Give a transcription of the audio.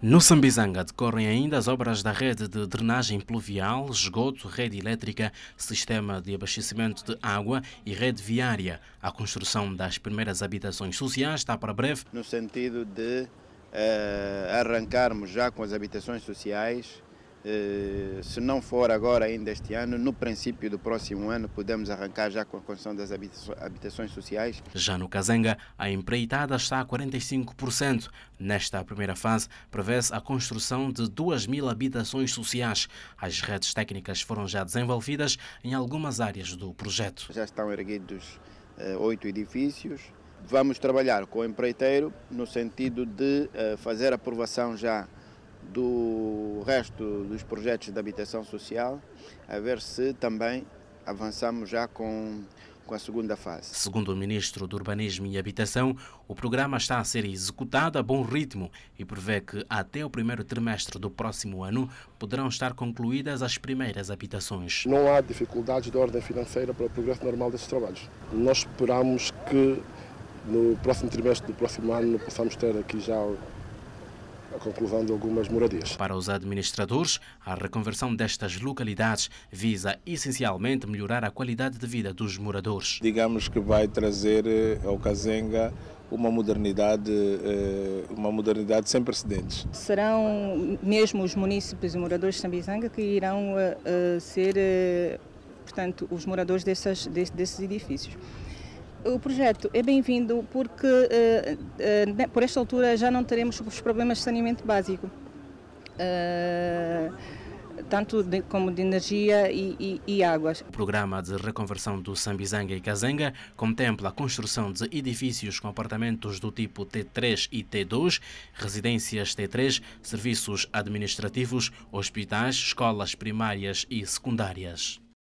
No Sambizanga decorrem ainda as obras da rede de drenagem pluvial, esgoto, rede elétrica, sistema de abastecimento de água e rede viária. A construção das primeiras habitações sociais está para breve. No sentido de uh, arrancarmos já com as habitações sociais eh, se não for agora ainda este ano, no princípio do próximo ano, podemos arrancar já com a construção das habitações sociais. Já no Cazenga, a empreitada está a 45%. Nesta primeira fase, prevê-se a construção de 2 mil habitações sociais. As redes técnicas foram já desenvolvidas em algumas áreas do projeto. Já estão erguidos eh, oito edifícios. Vamos trabalhar com o empreiteiro no sentido de eh, fazer aprovação já do resto dos projetos de habitação social, a ver se também avançamos já com, com a segunda fase. Segundo o ministro do Urbanismo e Habitação, o programa está a ser executado a bom ritmo e prevê que até o primeiro trimestre do próximo ano poderão estar concluídas as primeiras habitações. Não há dificuldades de ordem financeira para o progresso normal desses trabalhos. Nós esperamos que no próximo trimestre do próximo ano possamos ter aqui já de algumas moradias. Para os administradores, a reconversão destas localidades visa essencialmente melhorar a qualidade de vida dos moradores. Digamos que vai trazer eh, ao Cazenga uma modernidade, eh, uma modernidade sem precedentes. Serão mesmo os municípios e moradores de Sambizanga que irão eh, ser, portanto, os moradores dessas, desses edifícios o projeto é bem-vindo porque, uh, uh, por esta altura, já não teremos os problemas de saneamento básico. Uh, tanto de, como de energia e, e, e, águas. O programa de reconversão do Sambizanga e Kazanga contempla a construção de edifícios com apartamentos do tipo T3 e T2, residências T3, serviços administrativos, hospitais, escolas primárias e secundárias.